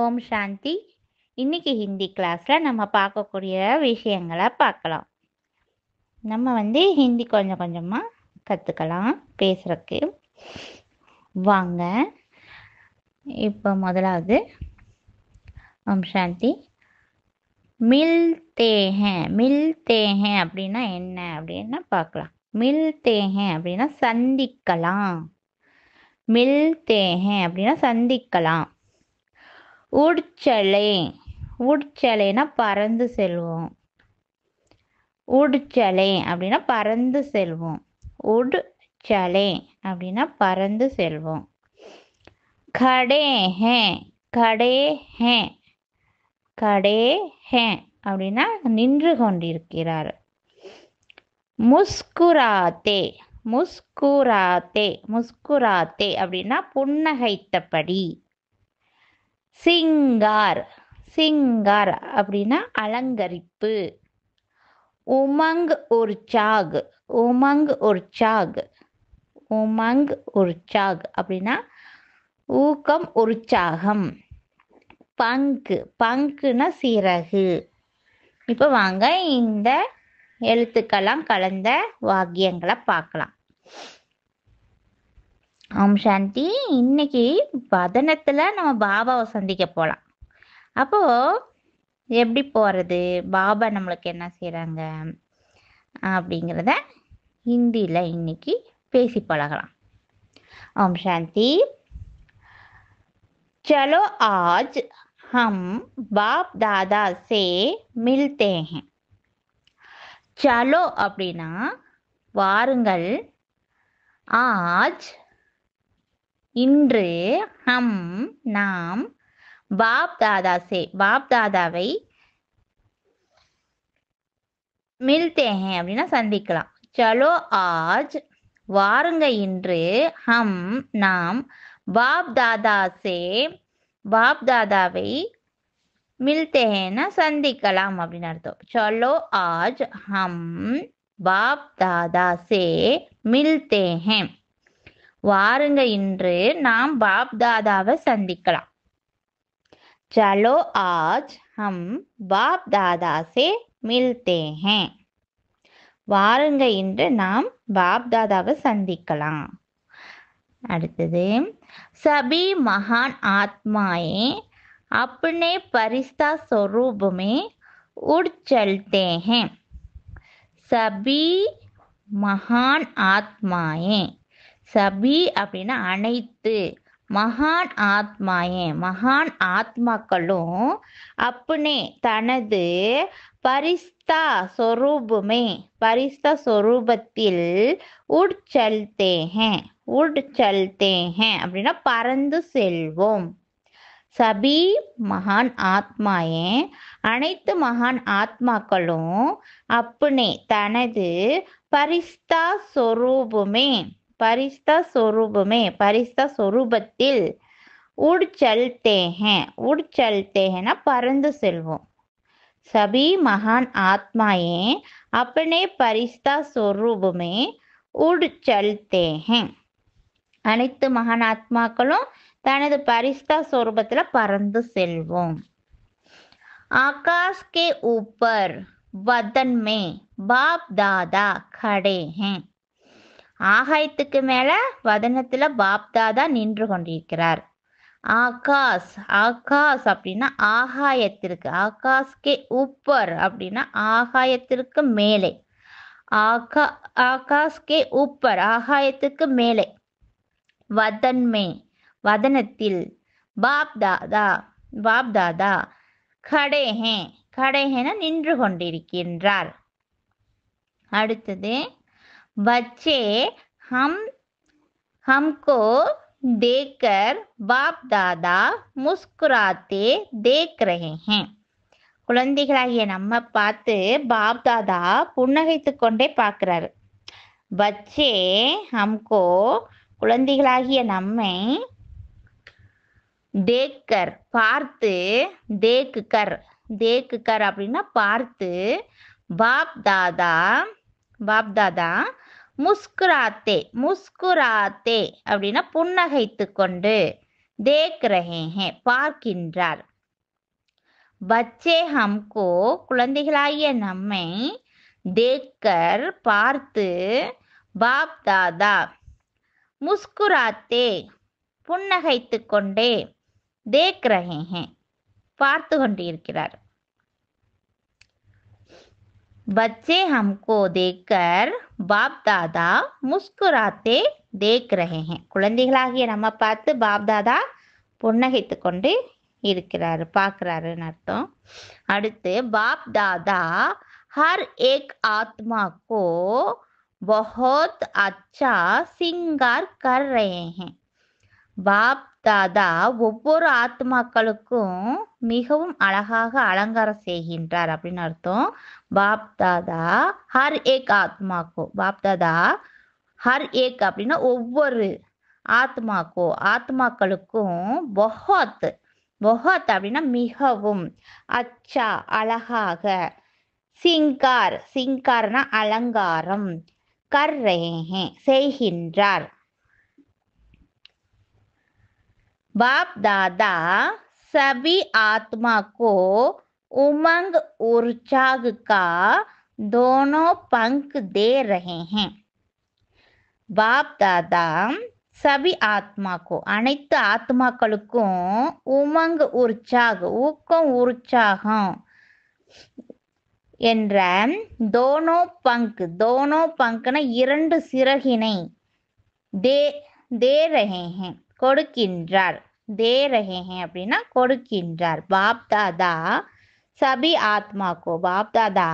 ஓம் சாந்தி இன்னைக்கு ஹிந்தி கிளாஸில் நம்ம பார்க்கக்கூடிய விஷயங்களை பார்க்கலாம் நம்ம வந்து ஹிந்தி கொஞ்சம் கொஞ்சமாக கற்றுக்கலாம் பேசுகிறதுக்கு வாங்க இப்போ முதலாவது ஓம் சாந்தி மில் ஹே மில் ஹே அப்படின்னா என்ன அப்படின்னா பார்க்கலாம் மில் ஹே அப்படின்னா சந்திக்கலாம் மில் ஹே அப்படின்னா சந்திக்கலாம் உட்சலை உட்சலைனா பறந்து செல்வோம் உட்சலை அப்படின்னா பறந்து செல்வோம் உட்சலை அப்படின்னா பறந்து செல்வோம் கடே ஹே கடே ஹே கடே ஹே அப்படின்னா நின்று கொண்டிருக்கிறார் முஸ்குராத்தே முஸ்குராத்தே முஸ்குராத்தே அப்படின்னா புன்னகைத்தபடி சிங்கார் சிங்கார் அப்படின்னா அலங்கரிப்பு உமங் ஒரு சாக் உமங் ஒரு சாக் உமங் ஒரு சாக் அப்படின்னா ஊக்கம் உற்சாகம் பங்கு பங்குனா சிறகு இப்போ வாங்க இந்த எழுத்துக்கெல்லாம் கலந்த வாக்கியங்களை பார்க்கலாம் ஆம் சாந்தி இன்னைக்கு வதனத்துல நம்ம பாபாவை சந்திக்க போலாம் அப்போ எப்படி போறது பாபா நம்மளுக்கு என்ன செய்யறாங்க அப்படிங்கிறத ஹிந்தியில இன்னைக்கு பேசி பழகலாம் ஓம் சாந்தி சலோ ஆஜ் ஹம் பாப் தாதா சே மில்தே சலோ அப்படின்னா வாருங்கள் ஆஜ் இன்று ஹம் நாம் பாப் தாதா சே பாப் தாதாவை மில்தே ஹே அப்படின்னா சந்திக்கலாம் சலோ ஆஜ் வாருங்க இன்று ஹம் நாம் பாப் தாதா சே பாப் தாதாவை मिलते हैं ना संधिकलाम அப்படின்னு அர்த்தம் चलो आज हम बाप दादा से मिलते हैं வாருங்க இன்று நாம் பாப் தாதாவை சந்திக்கலாம் சலோ ஆஜ் ஹம் பாப் தாதா சே मिलते हैं வாருங்க இன்று நாம் பாப் தாதாவை சந்திக்கலாம் அடுத்தது சபி மகான் ஆத்மாயே அப்பனே பரிஸ்தா சொரூபமே उड़ चलते हैं மகான் ஆத்மாயே சபி அப்படின்னா அனைத்து மகான் ஆத்மாயே மகான் ஆத்மாக்களும் அப்புனே தனது பரிஸ்தா சொரூபமே பரிஸ்தா சொரூபத்தில் உட்சல்தே ஹேன் உட்சல்தே ஹேன் அப்படின்னா பறந்து செல்வோம் சபி மகான் ஆத்மாயே அனைத்து மகான் ஆத்மாக்களும் அப்புனே தனது பரிஸ்தா சொரூபமே பரிஸ்த சொரூபமே பரிஸ்த சொரூபத்தில் உட்சல்தேஹே உட்சல்தேஹனா பறந்து செல்வோம் சபி மகான் ஆத்மாயே அப்பனே பரிஸ்தா சொரூபமே உட்சல்தேஹே அனைத்து மகான் ஆத்மாக்களும் தனது பரிஸ்தா சொரூபத்துல பறந்து செல்வோம் ஆகாஷ் கே ஊப்பர் வதன் மே பாப் தாதா கடே ஹே ஆகாயத்துக்கு மேல வதனத்துல தான் நின்று கொண்டிருக்கிறார் ஆகாஷ் ஆகாஷ் அப்படின்னா ஆகாயத்திற்கு ஆகாஷ்கே உப்பர் அப்படின்னா ஆகாயத்திற்கு மேலே ஆகா ஆகாஷ்கே உப்பர் ஆகாயத்துக்கு மேலே வதன்மே வதனத்தில் பாப்தாதா பாப்தாதா கடேஹே கடேஹேன நின்று கொண்டிருக்கின்றார் அடுத்தது बच्चे हम हमको देखकर बाप தாதா முஸ்குராத்தே தேக் हैं குழந்தைகளாகிய நம்ம பார்த்து பாப் தாதா புன்னகைத்து கொண்டே பார்க்கிறாரு பச்சே ஹம்கோ குழந்தைகளாகிய நம்மை தேக்கர் பார்த்து தேக்கு கர் தேக்கு கர் அப்படின்னா பார்த்து பாப் தாதா பாப் தாதா முஸ்குராத்தே முஸ்குராத்தே அப்படின்னா புன்னகைத்து கொண்டு தேக் ஹே பார்க்கின்றார் பச்சே ஹம்கோ குழந்தைகளாகிய நம்மை தேக்கர் பார்த்து பாப் தாதா முஸ்குராத்தே புன்னகைத்து கொண்டே தேக் பார்த்து கொண்டிருக்கிறார் बच्चे हमको देखकर பாப் தாதா முஸ்குராத்தே தேக் ரஹேஹே குழந்தைகளாகிய நம்ம பார்த்து பாப் தாதா புன்னகைத்து கொண்டு இருக்கிறாரு பார்க்குறாருன்னு அர்த்தம் அடுத்து பாப் தாதா हर एक आत्मा को बहुत अच्छा सिंगार कर रहे हैं बाप தாதா ஒவ்வொரு ஆத்மாக்களுக்கும் மிகவும் அழகாக அலங்காரம் செய்கின்றார் அப்படின்னு அர்த்தம் பாப் தாதா ஹர் ஏக் ஆத்மாக்கோ பாப் தாதா ஹர் ஏக் அப்படின்னா ஒவ்வொரு ஆத்மாக்கோ ஆத்மாக்களுக்கும் பொஹத் பொஹத் அப்படின்னா மிகவும் அச்சா அழகாக சிங்கார் சிங்கார்னா அலங்காரம் கர்ரேஹே செய்கின்றார் बाप दादा सभी आत्मा को उमंग उर्चाग का दोनों पंख दे रहे हैं பாப் தாதா சபி ஆத்மாக்கோ அனைத்து ஆத்மாக்களுக்கும் உமங் உற்சாக ஊக்கம் உற்சாகம் என்ற தோனோ பங்க் தோனோ பங்குன இரண்டு சிறகினை தே தே ரகே கொடுக்கின்றார் தே ரஹேஹே அப்படின்னா கொடுக்கின்றார் பாப்தாதா சபி ஆத்மாக்கோ பாப்தாதா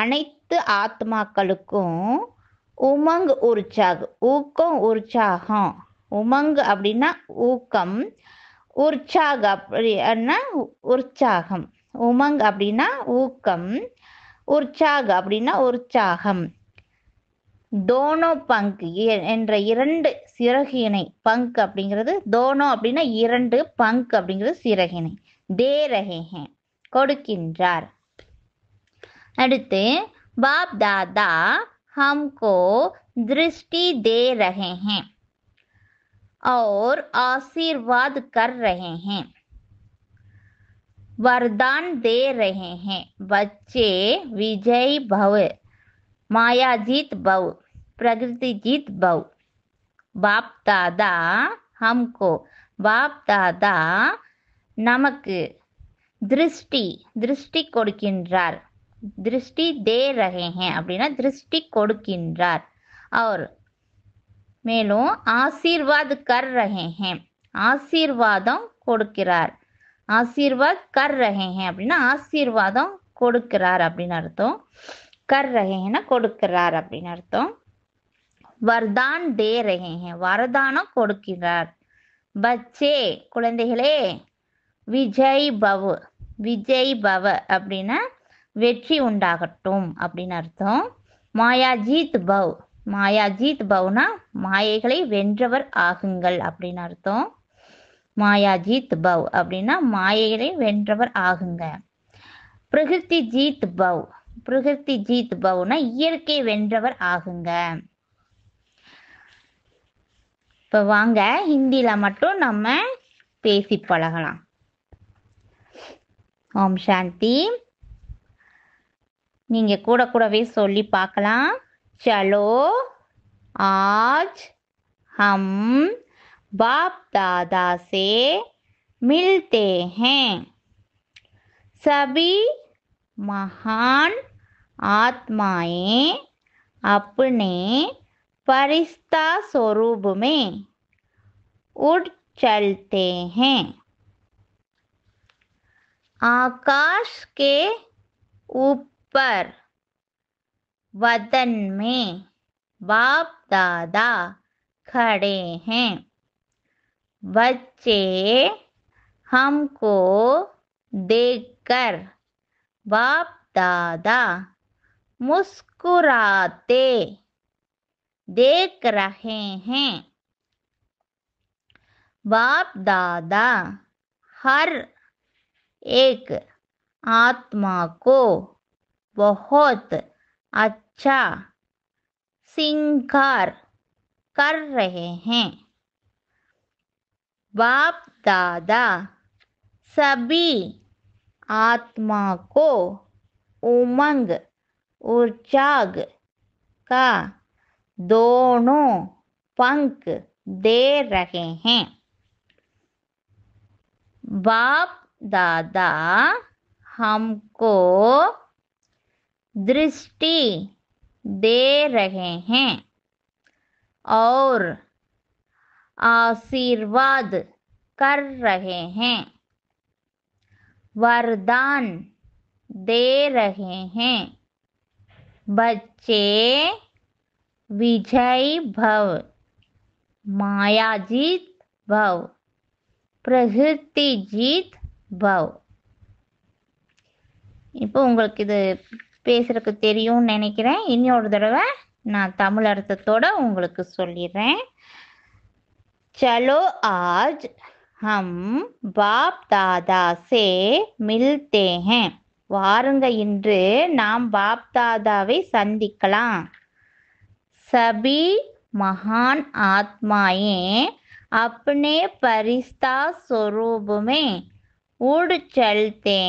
அனைத்து ஆத்மாக்களுக்கும் உமங் உற்சாக் ஊக்கம் உற்சாகம் உமங் அப்படின்னா ஊக்கம் உற்சாக அப்படின்னா உற்சாகம் உமங் அப்படின்னா ஊக்கம் உற்சாக அப்படின்னா உற்சாகம் தோனோ பங்க் என்ற இரண்டு சிறகினை பங்க் அப்படிங்கிறது தோனோ அப்படின்னா இரண்டு பங்க் அப்படிங்கிறது சிறகினை தே ரஹே கொடுக்கின்றார் அடுத்து பாப் தாதா ஹம்கோ திருஷ்டி தே ரஹே ஹே और आशीर्वाद कर रहे हैं वरदान தே रहे हैं बच्चे விஜய் பவ मायाजीत बव प्रकृतिजीत बव பாப் தாதா हमको பாப் தாதா நமக்கு திருஷ்டி திருஷ்டி கொடுக்கின்றார் திருஷ்டி தே ரகேஹே அப்படின்னா திருஷ்டி கொடுக்கின்றார் அவர் மேலும் ஆசீர்வாத் கர் ரகேஹே ஆசீர்வாதம் கொடுக்கிறார் ஆசீர்வாத் கர் ரகேஹே அப்படின்னா ஆசீர்வாதம் கொடுக்கிறார் அப்படின்னு அர்த்தம் கர் रहे கொடுக்கிறார் அப்படின்னு அர்த்தம் வர்தான் தே ரகே ஹே வரதானம் கொடுக்கிறார் பச்சே குழந்தைகளே விஜய் பவ் விஜய் பவ அப்படின்னா வெற்றி உண்டாகட்டும் அப்படின்னு அர்த்தம் மாயா பவ் மாயா பவ்னா மாயைகளை வென்றவர் ஆகுங்கள் அப்படின்னு அர்த்தம் மாயா பவ் அப்படின்னா மாயைகளை வென்றவர் ஆகுங்க பிரகிருதி ஜீத் பவ் பிரகிருதி ஜீத் பவுனா இயற்கை வென்றவர் ஆகுங்க இப்ப வாங்க ஹிந்தில மட்டும் நம்ம பேசி பழகலாம் ஓம் சாந்தி நீங்க கூட கூடவே சொல்லி பார்க்கலாம் சலோ ஆஜ் ஹம் பாப் தாதா சே மில்தே ஹே சபி महान आत्माएं अपने परिस्ता स्वरूप में उड़ चलते हैं आकाश के ऊपर वतन में बाप दादा खड़े हैं बच्चे हमको देखकर बाप दादा मुस्कुराते देख रहे हैं बाप दादा हर एक आत्मा को बहुत अच्छा सिंगार कर रहे हैं बाप दादा सभी आत्मा को उमंग उर्जाग का दोनों पंख दे रहे हैं बाप दादा हमको दृष्टि दे रहे हैं और आशीर्वाद कर रहे हैं वरदान दे रहे हैं बच्चे विजय भव मायाजीत भव பிரகிருத்திஜித் பவ் இப்போ உங்களுக்கு இது பேசுறதுக்கு தெரியும்னு நினைக்கிறேன் இன்னொரு தடவை நான் தமிழ் அர்த்தத்தோட உங்களுக்கு சொல்லிடுறேன் சலோ ஆஜ் ஹம் பாப் தாதா சே மில்தே ஹேன் வாருங்க இன்று நாம் பாப் தாதாவை சந்திக்கலாம் சபி மகான் ஆத்மாயே अपने பரிஸ்தா சொரூபமே ஊடு செல்தே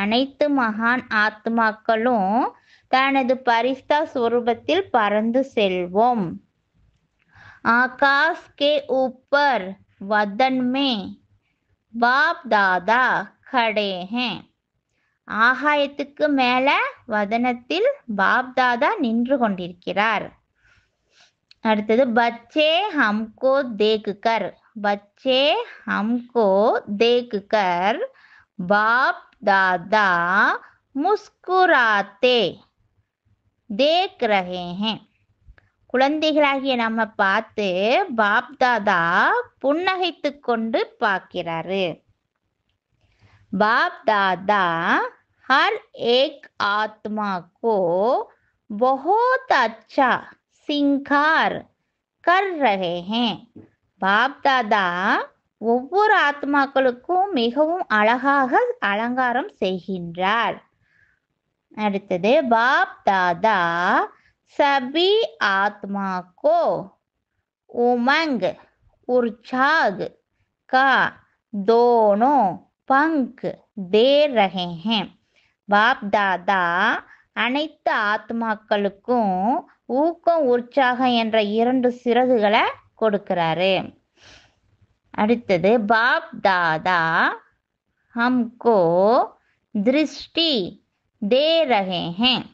அனைத்து மகான் ஆத்மாக்களும் தனது பரிஸ்தா ஸ்வரூபத்தில் பறந்து செல்வோம் ஆகாஷ் கே ஊப்பர் वदन में बाप दादा खड़े हैं ஆகாயத்துக்கு மேல வதனத்தில் பாப் தாதா நின்று கொண்டிருக்கிறார் அடுத்தது பச்சே ஹம்கோ கர் பச்சே ஹம்கோ தேக்குக்கர் பாப் தாதா முஸ்குராத்தே தேக் ரகே ஹேன் குழந்தைகளாகிய நம்ம பார்த்து பாப்தாதா புன்னகைத்து கொண்டு பார்க்கிறாரு பாப்தாதா ஹர் ஏக் ஆத்மா கோ பகோத் அச்சா சிங்கார் கர் ரகே ஹே பாப் தாதா ஒவ்வொரு ஆத்மாக்களுக்கும் மிகவும் அழகாக அலங்காரம் செய்கின்றார் அடுத்தது பாப் தாதா சபி ஆத்மா को उमंग उर्छाग தோனோ दोनों पंख दे हैं பாப் தாதா அனைத்து ஆத்மாக்களுக்கும் ஊக்கம் உற்சாகம் என்ற இரண்டு சிறகுகளை கொடுக்கிறாரு அடுத்தது பாப் தாதா ஹம்கோ திருஷ்டி தே ரகே ஹேன்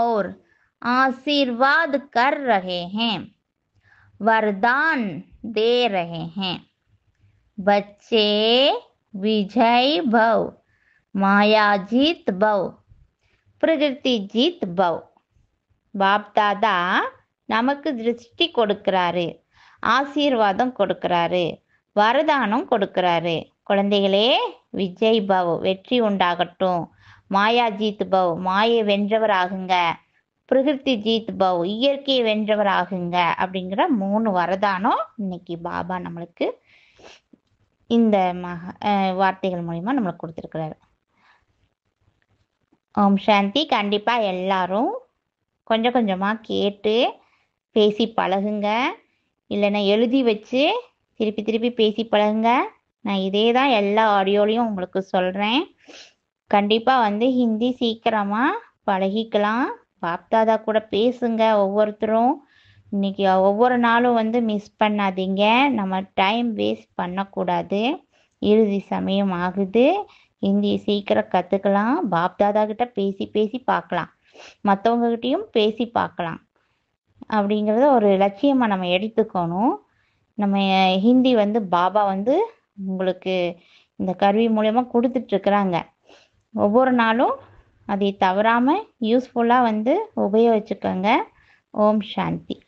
और आशीर्वाद कर रहे हैं वरदान दे रहे हैं बच्चे विजय भव माया जीत भव பிரகிருதி ஜீத் பவ் பாப்தாதா நமக்கு திருஷ்டி கொடுக்கிறாரு ஆசீர்வாதம் கொடுக்கிறாரு வரதானம் கொடுக்கிறாரு குழந்தைகளே விஜய் பவ் வெற்றி உண்டாகட்டும் மாயா ஜீத் பவ் மாயை வென்றவர் ஆகுங்க பிரகிருதி ஜீத் பவ் இயற்கையை வென்றவர் ஆகுங்க அப்படிங்கிற மூணு வரதானம் இன்னைக்கு பாபா நம்மளுக்கு இந்த மக வார்த்தைகள் மூலிமா நம்மளுக்கு கொடுத்துருக்கிறாரு ஓம் சாந்தி கண்டிப்பாக எல்லாரும் கொஞ்சம் கொஞ்சமாக கேட்டு பேசி பழகுங்க இல்லைன்னா எழுதி வச்சு திருப்பி திருப்பி பேசி பழகுங்க நான் இதே தான் எல்லா ஆடியோலையும் உங்களுக்கு சொல்கிறேன் கண்டிப்பாக வந்து ஹிந்தி சீக்கிரமாக பழகிக்கலாம் பாப்தாதா கூட பேசுங்க ஒவ்வொருத்தரும் இன்னைக்கு ஒவ்வொரு நாளும் வந்து மிஸ் பண்ணாதீங்க நம்ம டைம் வேஸ்ட் பண்ணக்கூடாது இறுதி சமயம் ஆகுது ஹிந்தி சீக்கிரம் கற்றுக்கலாம் பாப்தாதா கிட்ட பேசி பேசி பார்க்கலாம் மற்றவங்ககிட்டையும் பேசி பார்க்கலாம் அப்படிங்கிறத ஒரு லட்சியமாக நம்ம எடுத்துக்கணும் நம்ம ஹிந்தி வந்து பாபா வந்து உங்களுக்கு இந்த கருவி மூலயமா கொடுத்துட்ருக்குறாங்க ஒவ்வொரு நாளும் அதை தவறாமல் யூஸ்ஃபுல்லாக வந்து உபயோகிச்சுக்கோங்க ஓம் சாந்தி